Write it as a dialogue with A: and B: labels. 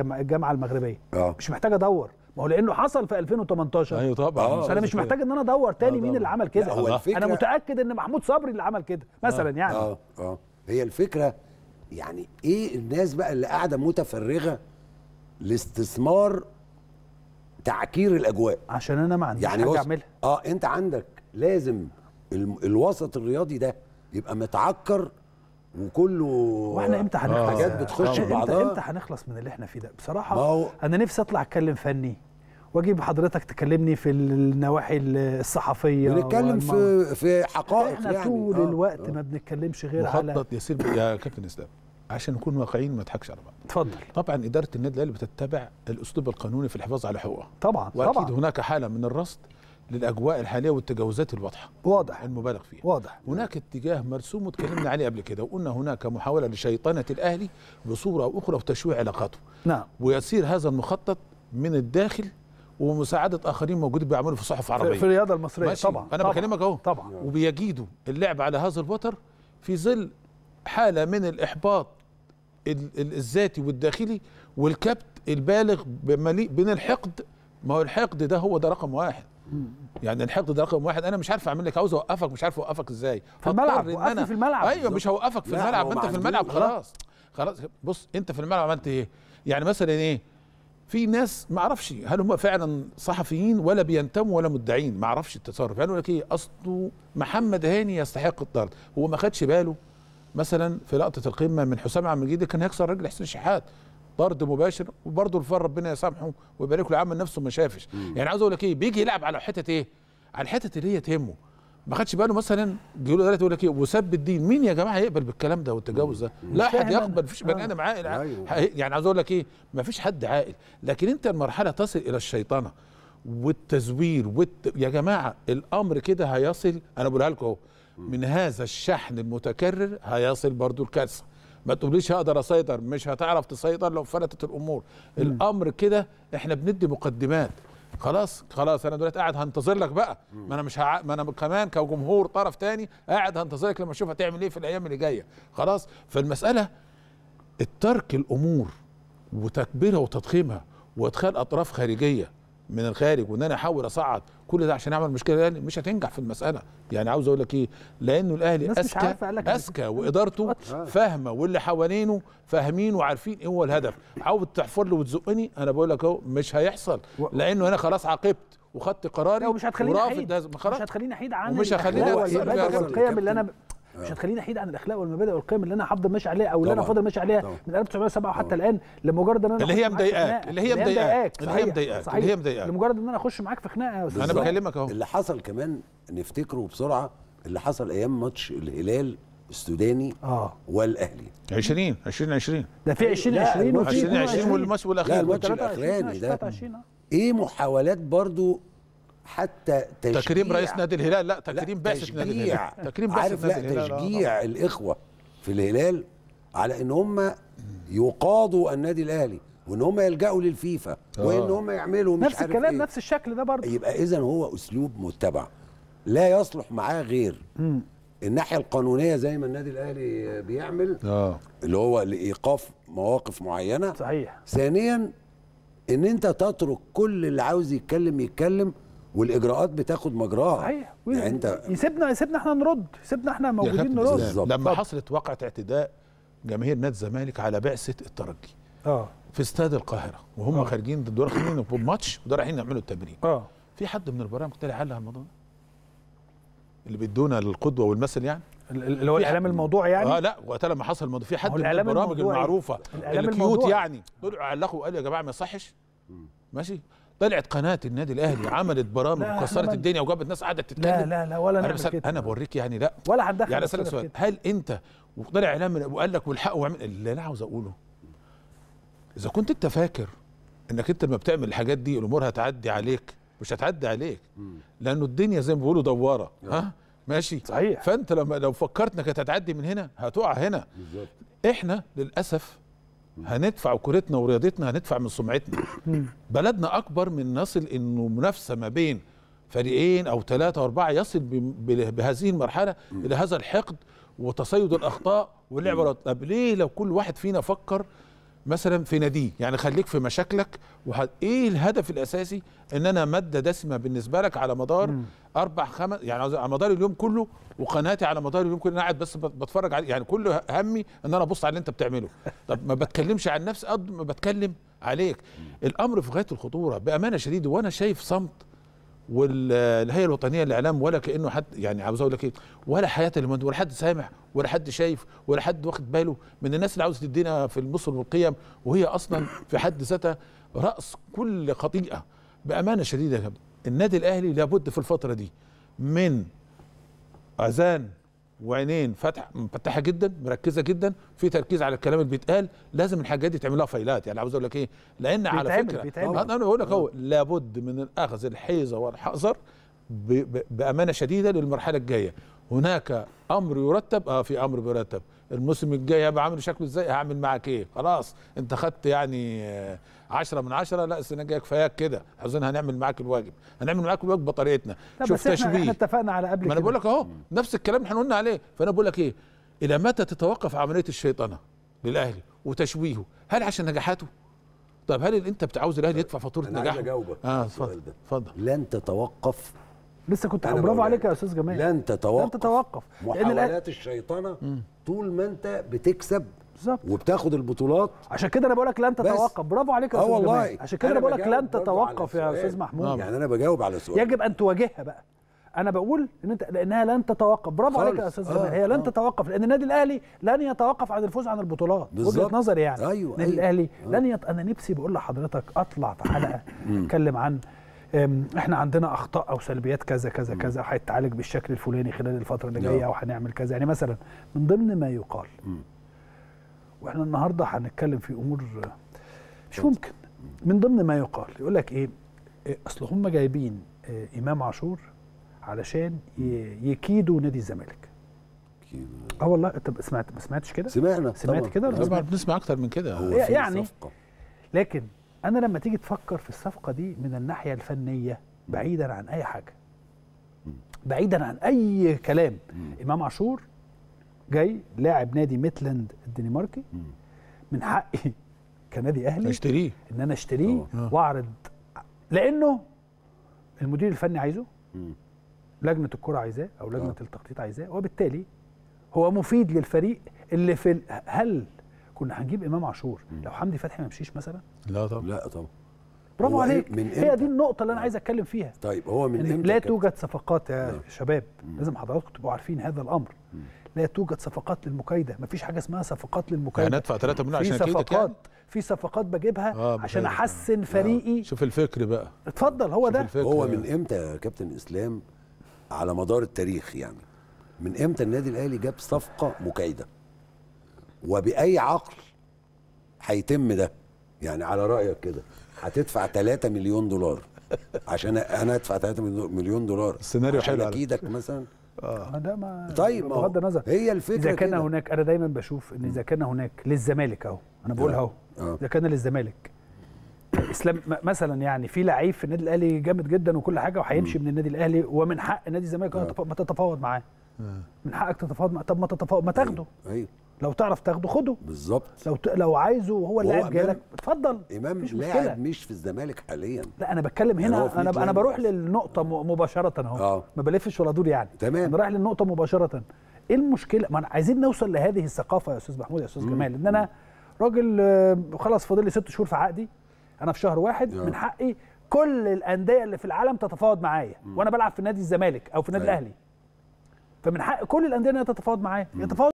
A: الجامعه المغربيه أوه. مش محتاج ادور ما هو لانه حصل في 2018 ايوه طبعا آه انا مش محتاج ان انا ادور تاني آه، مين اللي عمل كده هو الفكرة انا متاكد ان محمود صبري اللي عمل كده آه. مثلا يعني اه
B: اه هي الفكره يعني ايه الناس بقى اللي قاعده متفرغه لاستثمار تعكير الاجواء عشان انا ما عنديش يعني حاجه اعملها اه انت عندك لازم الوسط الرياضي ده يبقى متعكر وكله واحنا امتى هنخلص آه، حاجات بتخش في بعضها امتى
A: هنخلص من اللي احنا فيه ده بصراحه هو... انا نفسي اطلع اتكلم فني واجيب حضرتك تكلمني في النواحي الصحفيه بنتكلم في في حقائق احنا يعني طول آه الوقت آه. ما بنتكلمش غير على مخطط
C: يا كابتن اسلام عشان نكون واقعيين وما نضحكش على بعض اتفضل طبعا اداره النادي الاهلي بتتبع الاسلوب القانوني في الحفاظ على حقوقها طبعا واكيد طبعا. هناك حاله من الرصد للاجواء الحاليه والتجاوزات الواضحه واضح المبالغ فيها واضح هناك اتجاه مرسوم واتكلمنا عليه قبل كده وقلنا هناك محاوله لشيطنه الاهلي بصوره او اخرى وتشويه علاقاته نعم ويسير هذا المخطط من الداخل ومساعده اخرين موجودين بيعملوا في صحف عربيه في الرياضه المصريه ماشي. طبعا انا طبعا. بكلمك اهو طبعا نعم. وبيجيدوا اللعب على هذا الوتر في ظل حاله من الاحباط الذاتي والداخلي والكبت البالغ مليء بين الحقد ما هو الحقد ده هو ده رقم واحد يعني الحقد ده رقم واحد انا مش عارف اعمل لك عاوز اوقفك مش عارف اوقفك ازاي في الملعب إن أنا في الملعب ايوه مش هوقفك في الملعب انت في الملعب خلاص خلاص بص انت في الملعب عملت ايه يعني مثلا ايه في ناس ما اعرفش هل هم فعلا صحفيين ولا بينتموا ولا مدعين ما اعرفش التصرف يعني يقول لك ايه اصله محمد هاني يستحق الطرد هو ما خدش باله مثلا في لقطه القمه من حسام عبد المجيد كان هيكسر رجل حسين شحات طرد مباشر وبرضه الفار ربنا يسامحه ويبارك له عمل نفسه ما شافش يعني عاوز اقول لك ايه بيجي يلعب على حته ايه على الحتت اللي هي تهمه ما خدش باله مثلا يقول له يقول لك ايه وسب الدين مين يا جماعه هيقبل بالكلام ده والتجاوز ده لا احد يقبل مفيش بني آه. ادم عاقل أيوه. يعني عاوز اقول لك ايه مفيش حد عاقل لكن انت المرحله تصل الى الشيطنه والتزوير والت... يا جماعه الامر كده هيصل انا بقولها لكم اهو من هذا الشحن المتكرر هيصل برضو الكارثه ما تقوليش هقدر اسيطر مش هتعرف تسيطر لو فلتت الامور م. الامر كده احنا بندي مقدمات خلاص خلاص انا دلوقتي قاعد هنتظر لك بقى ما انا مش هع... ما انا كمان كجمهور طرف تاني قاعد هنتظرك لما اشوف هتعمل ايه في الايام اللي جايه خلاص فالمساله الترك الامور وتكبيرها وتضخيمها وادخال اطراف خارجيه من الخارج وان انا احاول اصعد كل ده عشان اعمل مشكله للاهلي يعني مش هتنجح في المساله يعني عاوز اقول لك ايه لانه الاهلي اسكى اذكى وادارته آه. فاهمه واللي حوالينه فاهمين وعارفين ايه هو الهدف عاوز تحفر لي وتزقني انا بقول لك اهو مش هيحصل لانه انا خلاص عاقبت وخدت قراري ورافض ده مش
A: هتخليني احيد عن ومش هتخليني القيم اللي انا آه. مش هتخليني احيد عن الاخلاق والمبادئ والقيم اللي انا هفضل ماشي عليها او اللي انا فاضل ماشي عليها طبعا. من 1907 وحتى الان لمجرد ان انا اللي
C: هي مضايقاك اللي هي مضايقاك اللي هي مضايقاك اللي هي
B: مضايقاك لمجرد ان انا اخش معاك في خناقه انا بكلمك اهو اللي حصل كمان نفتكره بسرعه اللي حصل ايام ماتش الهلال السوداني اه والاهلي 20 20 20 ده في 20 20 20 20 والمسؤول لا الماتش الاخراني ده آه. ايه محاولات برضو حتى تشجيع تكريم رئيس نادي الهلال لا تكريم باسط نادي الهلال تكريم باسط نادي الهلال تشجيع الاخوه في الهلال على ان هم يقاضوا النادي الاهلي وان هم يلجأوا للفيفا آه. وان هم يعملوا مش نفس الكلام إيه. نفس الشكل ده برضه يبقى اذا هو اسلوب متبع لا يصلح معاه غير الناحيه القانونيه زي ما النادي الاهلي بيعمل آه. اللي هو لايقاف مواقف معينه صحيح ثانيا ان انت تترك كل اللي عاوز يتكلم يتكلم والاجراءات بتاخد مجراها صحيح يعني انت يسيبنا يسيبنا احنا نرد يسيبنا احنا موجودين نرد بالزبط. لما
C: حصلت واقعه اعتداء جماهير نادي الزمالك على بعثه الترجي اه في استاد القاهره وهم أوه. خارجين دول رايحين ماتش ورايحين رايحين يعملوا التمرين اه في حد من البرامج طلع حل الموضوع اللي بيدونا القدوه والمثل يعني اللي هو الاعلام الموضوع يعني اه لا وقتها لما حصل الموضوع في حد من البرامج إيه؟ المعروفه الكيوت يعني طلعوا علقوا وقالوا يا جماعه ما يصحش ماشي طلعت قناه النادي الاهلي عملت برامج وكسرت الدنيا وجابت ناس قعدت تتكلم لا لا
A: لا ولا انا بس انا
C: بوريك يعني لا ولا هندخل يعني اسالك سؤال هل انت وطلع اعلام وقال لك والحق واعمل اللي انا عاوز اقوله اذا كنت انت فاكر انك انت لما بتعمل الحاجات دي الامور هتعدي عليك مش هتعدي عليك لانه الدنيا زي ما بيقولوا دواره آه. ها ماشي صحيح فانت لما لو فكرت انك هتعدي من هنا هتقع هنا بالزبط. احنا للاسف هندفع وكرتنا ورياضتنا هندفع من سمعتنا بلدنا اكبر من نصل انه منافسه ما بين فريقين او ثلاثه او اربعه يصل بهذه المرحله الى هذا الحقد وتصيد الاخطاء واللعب طب ليه لو كل واحد فينا فكر مثلا في ناديه يعني خليك في مشاكلك وح... ايه الهدف الاساسي ان انا ماده دسمه بالنسبه لك على مدار مم. اربع خمس يعني على مدار اليوم كله وقناتي على مدار اليوم كله انا قاعد بس بتفرج على يعني كل همي ان انا ابص على اللي انت بتعمله طب ما بتكلمش عن نفسي قد ما بتكلم عليك الامر في غايه الخطوره بامانه شديده وانا شايف صمت والهيئه الوطنيه للاعلام ولا كانه حد يعني عاوز اقول لك ايه ولا حياه لمن ولا حد سامع ولا حد شايف ولا حد واخد باله من الناس اللي عاوز تدينا في المصر والقيم وهي اصلا في حد ذاتها راس كل خطيئه بامانه شديده النادي الاهلي لابد في الفتره دي من اذان وعينين فاتحه مفتحه جدا مركزه جدا في تركيز على الكلام اللي بيتقال لازم الحاجات دي تعملها فايلات يعني عاوز اقول لك ايه لان على فكره انا بقول لك اهو آه. لابد من الاخذ الحيزه والحذر بامانه شديده للمرحله الجايه هناك امر يرتب اه في امر بيرتب الموسم الجاي هبقى عامل شكله ازاي هعمل معاك ايه خلاص انت خدت يعني آه، عشرة من عشرة لا السنه الجايه كفاياك كده حظنا هنعمل معاك الواجب هنعمل معاك الواجب بطريقتنا شوف تشبيه احنا
A: اتفقنا على قبل ما انا بقول لك
C: اهو نفس الكلام اللي احنا قلنا عليه فانا بقول لك ايه الى متى تتوقف عمليه الشيطنه للاهلي وتشويهه هل عشان نجاحاته طب هل انت بتعوز الاهلي يدفع فاتوره نجاحه انا
B: اه اتفضل اتفضل لن تتوقف لسه كنت برافو عليك يا استاذ جمال لن تتوقف لن تتوقف محاولات الشيطنه طول ما انت بتكسب بالظبط وبتاخد البطولات عشان كده انا بقول لك لن تتوقف برافو عليك يا آه استاذ جمال عشان كده انا بقول لك لن تتوقف يا استاذ محمود نعم. يعني انا بجاوب على سؤال يجب
A: ان تواجهها بقى انا بقول ان انت لانها لن تتوقف برافو عليك يا استاذ جمال آه، هي لن آه. تتوقف لان النادي الاهلي لن يتوقف عن الفوز عن البطولات وجهه نظري يعني أيوة النادي أيوة. الاهلي آه. لن يت... انا نفسي بقول لحضرتك اطلع في حلقه اتكلم عن احنا عندنا اخطاء او سلبيات كذا كذا كذا هيتعالج بالشكل الفلاني خلال الفتره اللي نعم. جايه او هنعمل كذا يعني مثلا من ضمن ما يقال واحنا النهارده هنتكلم في امور مش ممكن من ضمن ما يقال يقول لك ايه, إيه، اصل هم جايبين إيه، امام عاشور علشان يكيدوا نادي الزمالك اه والله انت سمعت ما سمعتش كده سمعنا سمعت كده طبعا بنسمع نعم. اكتر من كده يعني لكن انا لما تيجي تفكر في الصفقه دي من الناحيه الفنيه بعيدا عن اي حاجه بعيدا عن اي كلام امام عاشور جاي لاعب نادي ميتلاند الدنماركي من حقي كنادي اهلي اشتريه ان انا اشتريه واعرض لانه المدير الفني عايزه لجنه الكره عايزاه او لجنه التخطيط عايزاه وبالتالي هو مفيد للفريق اللي في هل كنا هنجيب امام عاشور لو حمدي فتحي ما مشيش مثلا
B: لا طبعا لا طبعا برافو عليك من هي دي
A: النقطه اللي انا آه. عايز اتكلم فيها
B: طيب هو من لا توجد
A: صفقات يا لا. نعم. شباب مم. لازم حضراتكم تبقوا عارفين هذا الامر مم. لا توجد صفقات للمكايده ما فيش حاجه اسمها صفقات للمكايده يعني ادفع 3 مليون عشان صفقات يعني؟ في صفقات بجيبها آه عشان احسن آه. فريقي
B: شوف الفكر بقى اتفضل
A: هو ده هو من
B: امتى يا كابتن اسلام على مدار التاريخ يعني من امتى النادي الاهلي جاب صفقه مكايده وباي عقل هيتم ده يعني على رايك كده هتدفع 3 مليون دولار عشان انا ادفع 3 مليون دولار السيناريو حلو عشان ايدك مثلا آه. اه ده ما طيب بغض النظر هي الفكره اذا كان كده.
A: هناك انا دايما بشوف ان اذا كان هناك للزمالك اهو انا بقولها اهو آه. اذا كان للزمالك اسلام مثلا يعني في لعيب في النادي الاهلي جامد جدا وكل حاجه وهيمشي من النادي الاهلي ومن حق نادي الزمالك آه. ما تتفاوض معاه من حقك تتفاوض معاه طب ما تتفاوض ما تاخده ايوه, أيوه. لو تعرف تاخده خده بالظبط لو ت... لو عايزه وهو اللاعب جاي لك اتفضل امام لاعب
B: مش في الزمالك حاليا لا انا بتكلم يعني هنا انا انا بروح للنقطه مباشره
A: اهو آه. ما بلفش ولا دور يعني تمام انا رايح للنقطه مباشره ايه المشكله ما عايزين نوصل لهذه الثقافه يا استاذ محمود يا استاذ جمال ان انا راجل آه، خلاص فاضل لي ست شهور في عقدي انا في شهر واحد آه. من حقي كل الانديه اللي في العالم تتفاوض معايا وانا بلعب في نادي الزمالك او في النادي أيوه. الاهلي فمن حق كل الانديه انها تتفاوض معايا يتفاوض